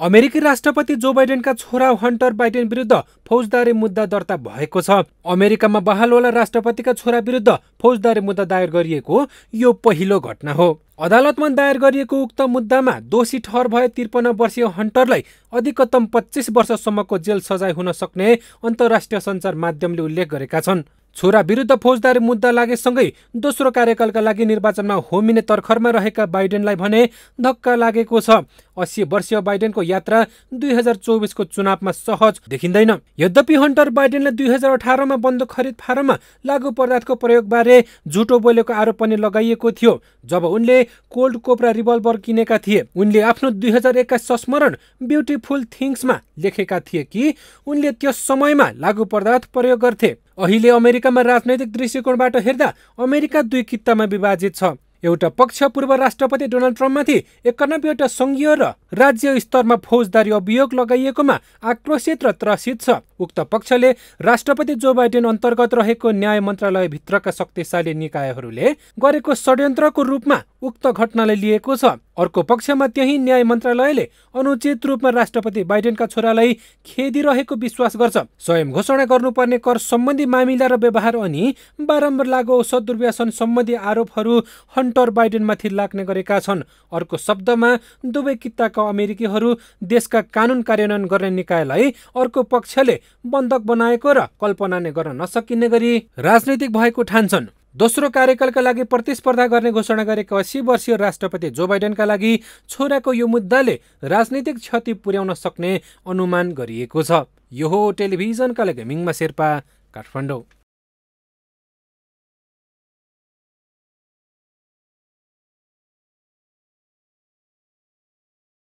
अमेरिकी राष्ट्रपति जो बाइडेनका छोरा हन्टर बाइडेन विरुद्ध फौजदारी मुद्दा दर्ता भएको छ अमेरिकामा बहालवाला राष्ट्रपतिका छोरा विरुद्ध फौजदारी मुद्दा दायर गरिएको यो पहिलो घटना हो अदालतमा दायर गरिएको उक्त मुद्दामा दोषी ठहर भए त्रिपन्न वर्षीय हन्टरलाई अधिकतम पच्चिस वर्षसम्मको जेल सजाय हुन सक्ने अन्तर्राष्ट्रिय सञ्चार माध्यमले उल्लेख गरेका छन् छोरा विरुद्ध फौजदारी मुद्दा लागेसँगै दोस्रो कार्यकालका लागि निर्वाचनमा होमिने तर्खरमा रहेका बाइडेनलाई भने धक्का लागेको छ अस्सी वर्षीय बाइडेनको यात्रा दुई हजार चौबिसको चुनावमा सहज देखिँदैन यद्यपि हन्टर बाइडेनले दुई हजार अठारमा बन्द खरिद फारममा लागु पदार्थको प्रयोगबारे झुटो बोलेको आरोप पनि लगाइएको थियो जब उनले कोल्ड कोप्रा रिभल्भर किनेका थिए उनले आफ्नो दुई हजार एक्काइस संस्मरण ब्युटिफुल थिङ्समा लेखेका थिए कि उनले त्यस समयमा लागु पदार्थ प्रयोग गर्थे अहिले अमेरिकामा राजनैतिक दृष्टिकोणबाट हेर्दा अमेरिका दुई कित्तामा विभाजित छ एउटा पक्ष पूर्व राष्ट्रपति डोनाल्ड ट्रम्पमाथि एकानब्बेवटा सङ्घीय र राज्य स्तरमा फौजदारी अभियोग लगाइएकोमा आक्रोशित र त्रसित छ उक्त पक्षले राष्ट्रपति जो बाइडेन अन्तर्गत रहेको न्याय मन्त्रालयभित्रका शक्तिशाली निकायहरूले गरेको षड्यन्त्रको रूपमा उक्त घटनाले लिएको छ अर्को पक्षमा त्यही न्याय मन्त्रालयले अनुचित रूपमा राष्ट्रपति बाइडेनका छोरालाई खेदिरहेको विश्वास गर्छ स्वयं घोषणा गर्नुपर्ने कर सम्बन्धी मामिला र व्यवहार अनि बारम्बार लागु दुर्व्यासन सम्बन्धी आरोपहरू हन्टर बाइडेनमाथि लाग्ने गरेका छन् अर्को शब्दमा दुवै किताका अमेरिकीहरू देशका कानुन कार्यान्वयन गर्ने निकायलाई अर्को पक्षले बन्धक बनाएको र कल्पना नै गर्न नसकिने गरी राजनैतिक भएको ठान्छन् दोस्रो कार्यकालका लागि प्रतिस्पर्धा गर्ने घोषणा गरेका अस्सी वर्षीय राष्ट्रपति जो बाइडेनका लागि छोराको यो मुद्दाले राजनीतिक क्षति पुर्याउन सक्ने अनुमान गरिएको छ यो हो टेलिभिजनका लागि मिङमा शेर्पा काठमाडौँ